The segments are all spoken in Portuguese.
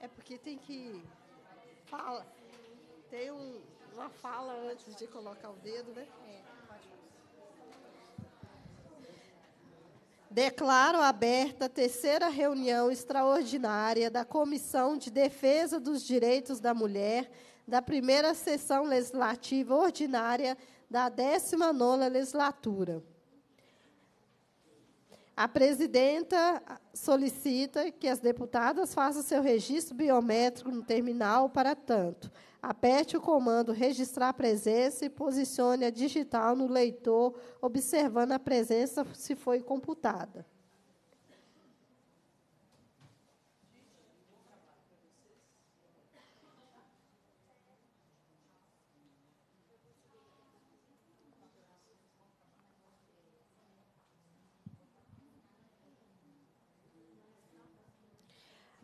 É porque tem que fala, tem um, uma fala antes de colocar o dedo, né? É. Declaro aberta a terceira reunião extraordinária da Comissão de Defesa dos Direitos da Mulher da primeira sessão legislativa ordinária da 19ª legislatura. A presidenta solicita que as deputadas façam seu registro biométrico no terminal para tanto. Aperte o comando registrar presença e posicione a digital no leitor, observando a presença se foi computada.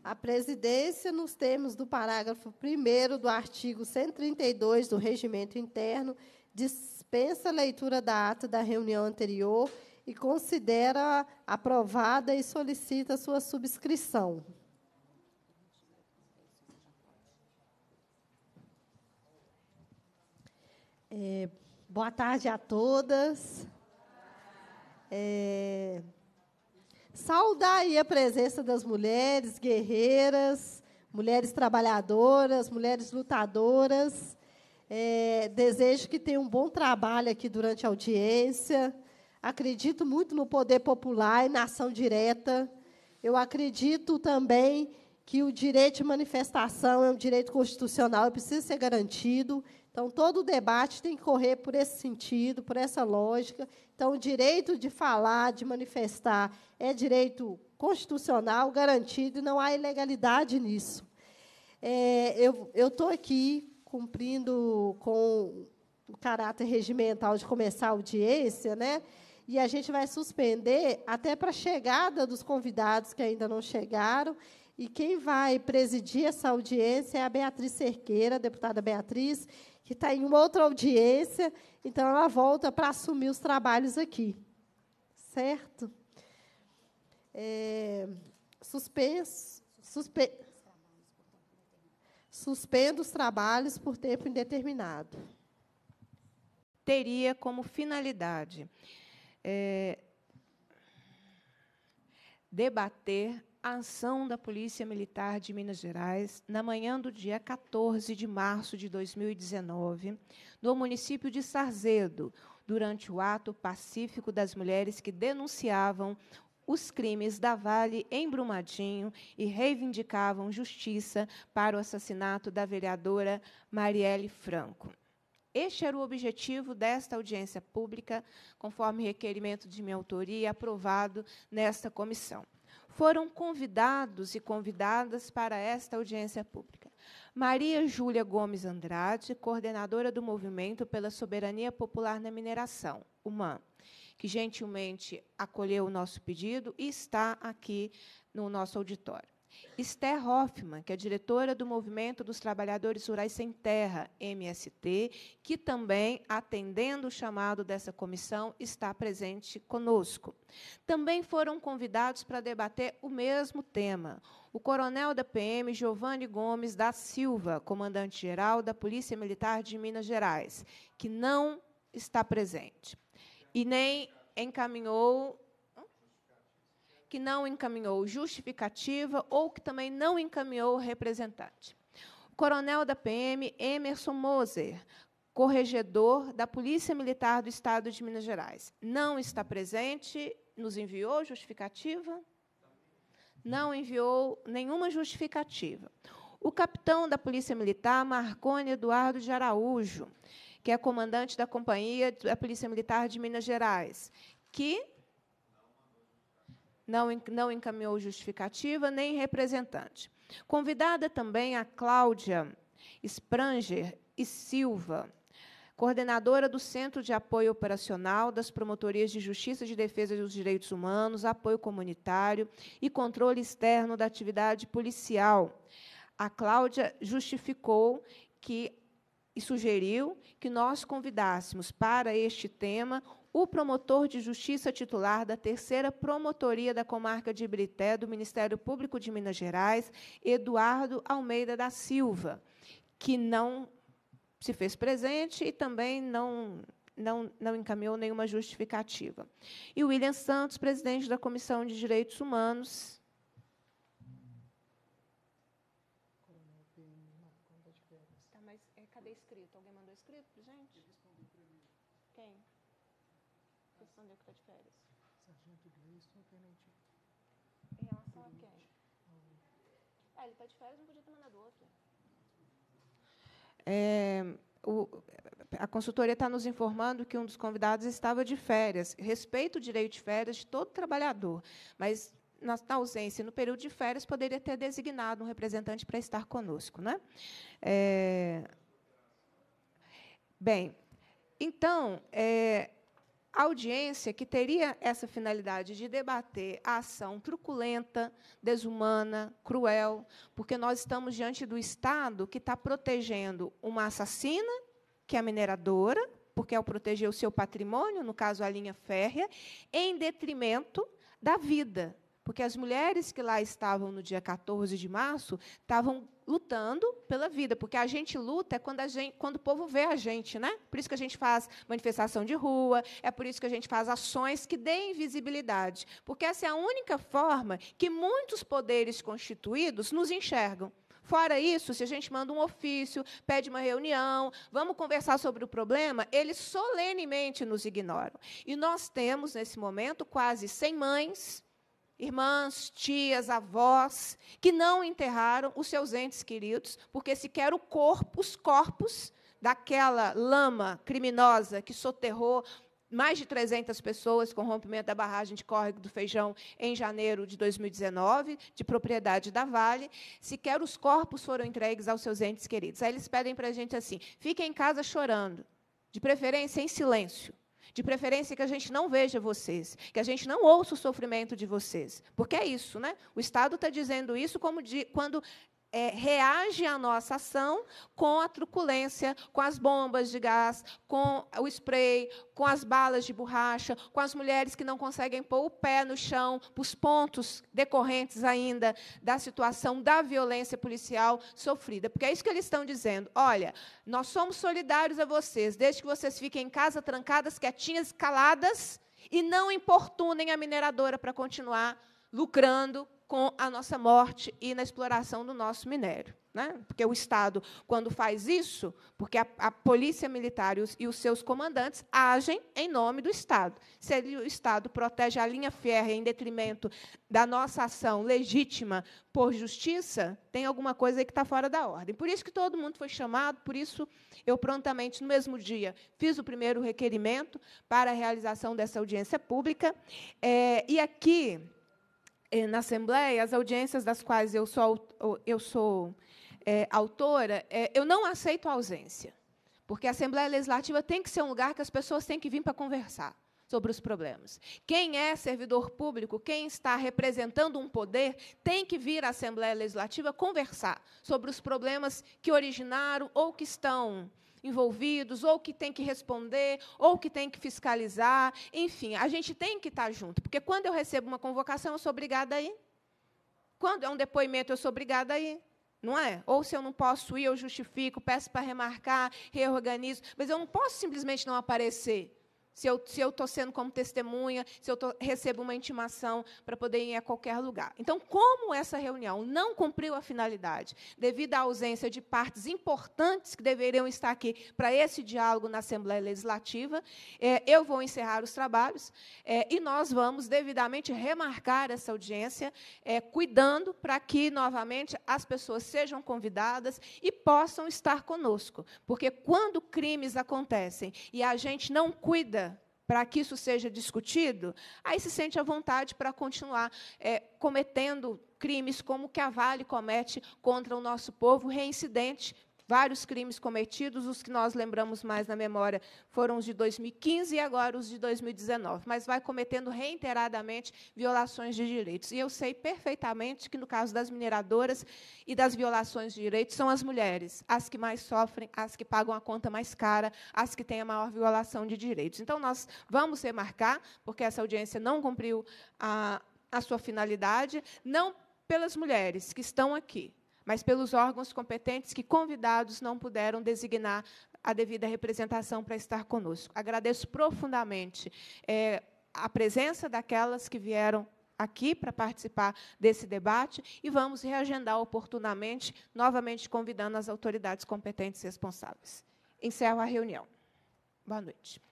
A presidência, nos termos do parágrafo 1 do artigo 132 do Regimento Interno, dispensa a leitura da ata da reunião anterior e considera aprovada e solicita sua subscrição. É, boa tarde a todas. É, Saudar aí a presença das mulheres guerreiras, mulheres trabalhadoras, mulheres lutadoras. É, desejo que tenham um bom trabalho aqui durante a audiência. Acredito muito no poder popular e na ação direta. Eu acredito também que o direito de manifestação é um direito constitucional e precisa ser garantido. Então, todo o debate tem que correr por esse sentido, por essa lógica. Então, o direito de falar, de manifestar, é direito constitucional garantido e não há ilegalidade nisso. É, eu estou aqui cumprindo com o caráter regimental de começar a audiência, né? e a gente vai suspender até para a chegada dos convidados que ainda não chegaram e quem vai presidir essa audiência é a Beatriz Cerqueira, a deputada Beatriz, que está em outra audiência, então ela volta para assumir os trabalhos aqui. Certo? É, suspenso, suspe, suspendo os trabalhos por tempo indeterminado. Teria como finalidade é, debater a ação da Polícia Militar de Minas Gerais na manhã do dia 14 de março de 2019, no município de Sarzedo, durante o ato pacífico das mulheres que denunciavam os crimes da Vale em Brumadinho e reivindicavam justiça para o assassinato da vereadora Marielle Franco. Este era o objetivo desta audiência pública, conforme requerimento de minha autoria aprovado nesta comissão foram convidados e convidadas para esta audiência pública. Maria Júlia Gomes Andrade, coordenadora do Movimento pela Soberania Popular na Mineração, UMAN, que gentilmente acolheu o nosso pedido e está aqui no nosso auditório. Esther Hoffman, que é diretora do Movimento dos Trabalhadores Rurais Sem Terra, MST, que também, atendendo o chamado dessa comissão, está presente conosco. Também foram convidados para debater o mesmo tema o coronel da PM Giovanni Gomes da Silva, comandante-geral da Polícia Militar de Minas Gerais, que não está presente e nem encaminhou que não encaminhou justificativa ou que também não encaminhou o representante. O coronel da PM, Emerson Moser, corregedor da Polícia Militar do Estado de Minas Gerais, não está presente, nos enviou justificativa? Não enviou nenhuma justificativa. O capitão da Polícia Militar, Marcone Eduardo de Araújo, que é comandante da Companhia da Polícia Militar de Minas Gerais, que não, não encaminhou justificativa nem representante. Convidada também a Cláudia Spranger e Silva, coordenadora do Centro de Apoio Operacional das Promotorias de Justiça de Defesa dos Direitos Humanos, Apoio Comunitário e Controle Externo da Atividade Policial. A Cláudia justificou que e sugeriu que nós convidássemos para este tema o promotor de justiça titular da terceira promotoria da comarca de Ibirité do Ministério Público de Minas Gerais, Eduardo Almeida da Silva, que não se fez presente e também não não, não encaminhou nenhuma justificativa. E William Santos, presidente da Comissão de Direitos Humanos, Ah, ele tá de férias, não podia ter mandado outro. É, o, a consultoria está nos informando que um dos convidados estava de férias. Respeito o direito de férias de todo trabalhador, mas na, na ausência, no período de férias, poderia ter designado um representante para estar conosco. Né? É, bem, então, é, audiência que teria essa finalidade de debater a ação truculenta, desumana, cruel, porque nós estamos diante do Estado que está protegendo uma assassina, que é a mineradora, porque ao é proteger o seu patrimônio, no caso a linha férrea, em detrimento da vida. Porque as mulheres que lá estavam no dia 14 de março estavam lutando pela vida, porque a gente luta é quando, a gente, quando o povo vê a gente, né? Por isso que a gente faz manifestação de rua, é por isso que a gente faz ações que deem visibilidade, porque essa é a única forma que muitos poderes constituídos nos enxergam. Fora isso, se a gente manda um ofício, pede uma reunião, vamos conversar sobre o problema, eles solenemente nos ignoram. E nós temos, nesse momento, quase 100 mães irmãs, tias, avós, que não enterraram os seus entes queridos, porque sequer o corpo, os corpos daquela lama criminosa que soterrou mais de 300 pessoas com rompimento da barragem de córrego do Feijão em janeiro de 2019, de propriedade da Vale, sequer os corpos foram entregues aos seus entes queridos. Aí eles pedem para a gente assim: fiquem em casa chorando, de preferência em silêncio. De preferência que a gente não veja vocês, que a gente não ouça o sofrimento de vocês. Porque é isso, né? O Estado está dizendo isso como de, quando é, reage à nossa ação com a truculência, com as bombas de gás, com o spray, com as balas de borracha, com as mulheres que não conseguem pôr o pé no chão, os pontos decorrentes ainda da situação da violência policial sofrida. Porque é isso que eles estão dizendo. Olha, nós somos solidários a vocês, desde que vocês fiquem em casa trancadas, quietinhas, caladas, e não importunem a mineradora para continuar lucrando com a nossa morte e na exploração do nosso minério. Né? Porque o Estado, quando faz isso, porque a, a polícia militar e os, e os, seus comandantes agem em nome do Estado. Se ele, o Estado protege a linha férrea em detrimento da nossa ação legítima por justiça, tem alguma coisa aí que está fora da ordem. Por isso que todo mundo foi chamado, por isso eu prontamente, no mesmo dia, fiz o primeiro requerimento para a realização dessa audiência pública. É, e aqui eh, na Assembleia, as audiências das quais eu sou, eu sou é, autora, é, eu não aceito a ausência. Porque a Assembleia Legislativa tem que ser um lugar que as pessoas têm que vir para conversar sobre os problemas. Quem é servidor público, quem está representando um poder, tem que vir à Assembleia Legislativa conversar sobre os problemas que originaram ou que estão envolvidos, ou que tem que responder, ou que tem que fiscalizar. Enfim, a gente tem que estar junto, porque quando eu recebo uma convocação, eu sou obrigada a ir. Quando é um depoimento, eu sou obrigada a ir não é? Ou se eu não posso ir, eu justifico, peço para remarcar, reorganizo, mas eu não posso simplesmente não aparecer. Se eu estou se eu sendo como testemunha, se eu tô, recebo uma intimação para poder ir a qualquer lugar. Então, como essa reunião não cumpriu a finalidade, devido à ausência de partes importantes que deveriam estar aqui para esse diálogo na Assembleia Legislativa, é, eu vou encerrar os trabalhos é, e nós vamos devidamente remarcar essa audiência, é, cuidando para que, novamente, as pessoas sejam convidadas e possam estar conosco. Porque quando crimes acontecem e a gente não cuida, para que isso seja discutido, aí se sente à vontade para continuar é, cometendo crimes como o que a Vale comete contra o nosso povo, reincidente, vários crimes cometidos, os que nós lembramos mais na memória foram os de 2015 e agora os de 2019, mas vai cometendo reiteradamente violações de direitos. E eu sei perfeitamente que, no caso das mineradoras e das violações de direitos, são as mulheres as que mais sofrem, as que pagam a conta mais cara, as que têm a maior violação de direitos. Então, nós vamos remarcar, porque essa audiência não cumpriu a, a sua finalidade, não pelas mulheres que estão aqui, mas pelos órgãos competentes que convidados não puderam designar a devida representação para estar conosco. Agradeço profundamente é, a presença daquelas que vieram aqui para participar desse debate e vamos reagendar oportunamente, novamente convidando as autoridades competentes responsáveis. Encerro a reunião. Boa noite.